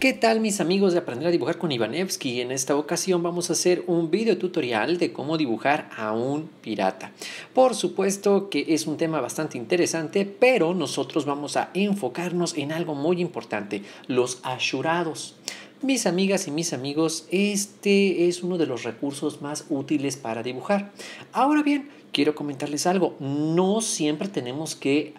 ¿Qué tal mis amigos de Aprender a Dibujar con Ivanevsky? En esta ocasión vamos a hacer un video tutorial de cómo dibujar a un pirata. Por supuesto que es un tema bastante interesante, pero nosotros vamos a enfocarnos en algo muy importante, los asurados. Mis amigas y mis amigos, este es uno de los recursos más útiles para dibujar. Ahora bien, quiero comentarles algo. No siempre tenemos que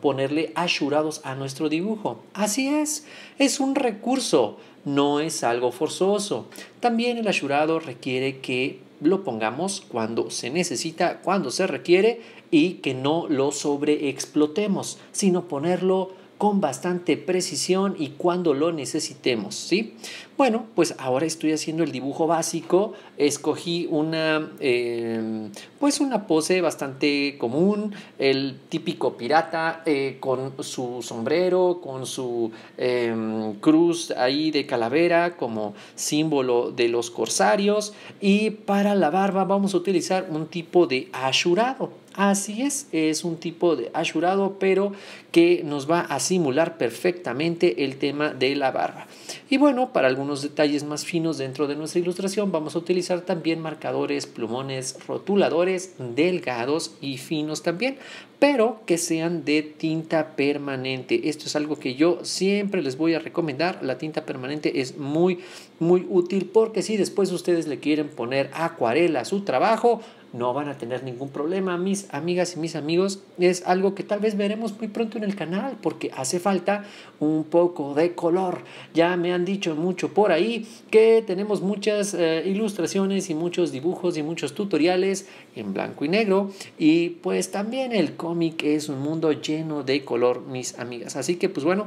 ponerle asurados a nuestro dibujo. Así es, es un recurso, no es algo forzoso. También el asurado requiere que lo pongamos cuando se necesita, cuando se requiere y que no lo sobreexplotemos, sino ponerlo con bastante precisión y cuando lo necesitemos, ¿sí? Bueno, pues ahora estoy haciendo el dibujo básico, escogí una, eh, pues una pose bastante común, el típico pirata eh, con su sombrero, con su em, cruz ahí de calavera como símbolo de los corsarios y para la barba vamos a utilizar un tipo de asurado, Así es, es un tipo de asurado, pero que nos va a simular perfectamente el tema de la barba. Y bueno, para algunos detalles más finos dentro de nuestra ilustración, vamos a utilizar también marcadores, plumones, rotuladores delgados y finos también, pero que sean de tinta permanente. Esto es algo que yo siempre les voy a recomendar. La tinta permanente es muy, muy útil porque si después ustedes le quieren poner acuarela a su trabajo, no van a tener ningún problema, mis amigas y mis amigos. Es algo que tal vez veremos muy pronto en el canal porque hace falta un poco de color. Ya me han dicho mucho por ahí que tenemos muchas eh, ilustraciones y muchos dibujos y muchos tutoriales en blanco y negro. Y pues también el cómic es un mundo lleno de color, mis amigas. Así que pues bueno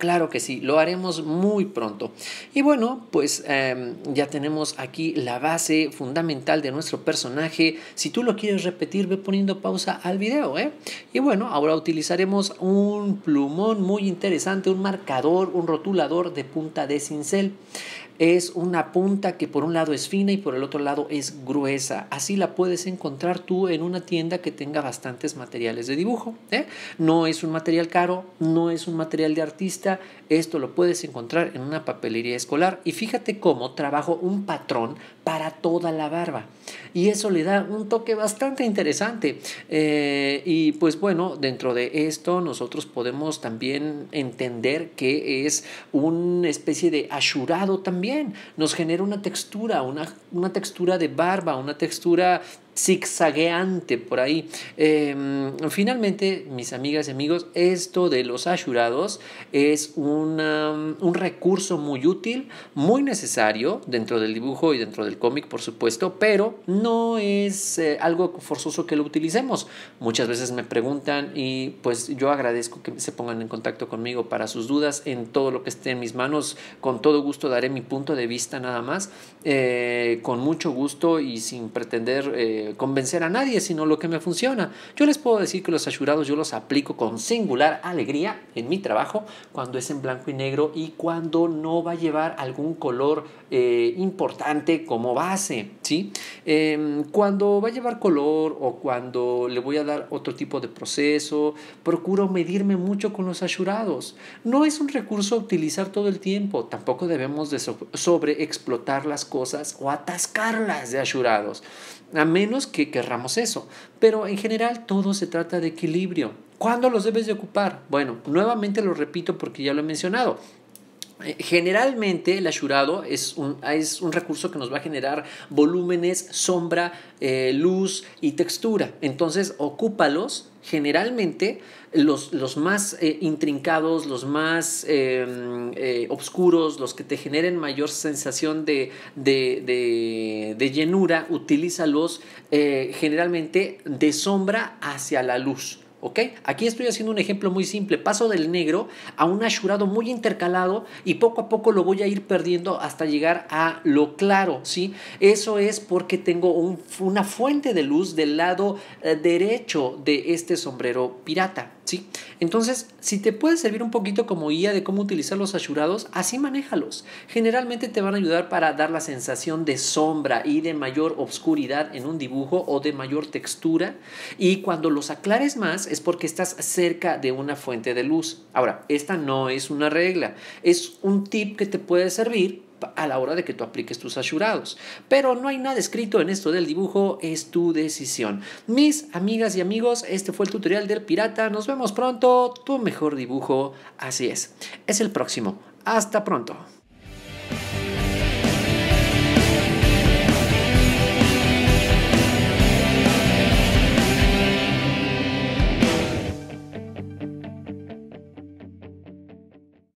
Claro que sí, lo haremos muy pronto. Y bueno, pues em, ya tenemos aquí la base fundamental de nuestro personaje. Si tú lo quieres repetir, ve poniendo pausa al video. ¿eh? Y bueno, ahora utilizaremos un plumón muy interesante, un marcador, un rotulador de punta de cincel es una punta que por un lado es fina y por el otro lado es gruesa. Así la puedes encontrar tú en una tienda que tenga bastantes materiales de dibujo. ¿eh? No es un material caro, no es un material de artista, esto lo puedes encontrar en una papelería escolar. Y fíjate cómo trabajo un patrón para toda la barba. Y eso le da un toque bastante interesante. Eh, y pues bueno, dentro de esto nosotros podemos también entender que es una especie de asurado también. Nos genera una textura, una, una textura de barba, una textura zigzagueante por ahí. Em, finalmente, mis amigas y amigos, esto de los asurados es un recurso muy útil, muy necesario dentro del dibujo y dentro del cómic, por supuesto, pero no es eh, algo forzoso que lo utilicemos. Muchas veces me preguntan y pues yo agradezco que se pongan en contacto conmigo para sus dudas en todo lo que esté en mis manos. Con todo gusto daré mi punto de vista nada más, eh, con mucho gusto y sin pretender eh, eh, convencer a nadie, sino lo que me funciona. Yo les puedo decir que los asurados yo los aplico con singular alegría en mi trabajo cuando es en blanco y negro y cuando no va a llevar algún color eh, importante como base. ¿sí? Em, cuando va a llevar color o cuando le voy a dar otro tipo de proceso, procuro medirme mucho con los asurados. No es un recurso utilizar todo el tiempo, tampoco debemos sobre explotar sobreexplotar las cosas o atascarlas de asurados, a menos que querramos eso. Pero en general todo se trata de equilibrio. ¿Cuándo los debes de ocupar? Bueno, nuevamente lo repito porque ya lo he mencionado. Eh, generalmente el ashurado es un, recurso que nos va a generar volúmenes, sombra, eh, luz y textura. Entonces, ocúpalos. Generalmente los, más eh, intrincados, los más oscuros em, obscuros, los que te generen mayor sensación de, de llenura, utilízalos generalmente de sombra hacia la luz. ¿Ok? Aquí estoy haciendo un ejemplo muy simple. Paso del negro a un ashurado muy intercalado y poco a poco lo voy a ir perdiendo hasta llegar a lo claro, ¿sí? Eso es porque tengo una fuente de luz del lado eh, derecho de este sombrero pirata. Entonces, si te puede servir un poquito como guía de cómo utilizar los asurados, así manéjalos. Generalmente te van a ayudar para dar la sensación de sombra y de mayor obscuridad en un dibujo o de mayor textura. Y cuando los aclares más es porque estás cerca de una fuente de luz. Ahora, esta no es una regla, es un tip que te puede servir a la hora de que tú apliques tus asurados. Pero no hay nada escrito en esto del dibujo, es tu decisión. Mis amigas y amigos, este fue el tutorial del pirata. Nos vemos pronto. Tu mejor dibujo, así es. Es el próximo. Hasta pronto.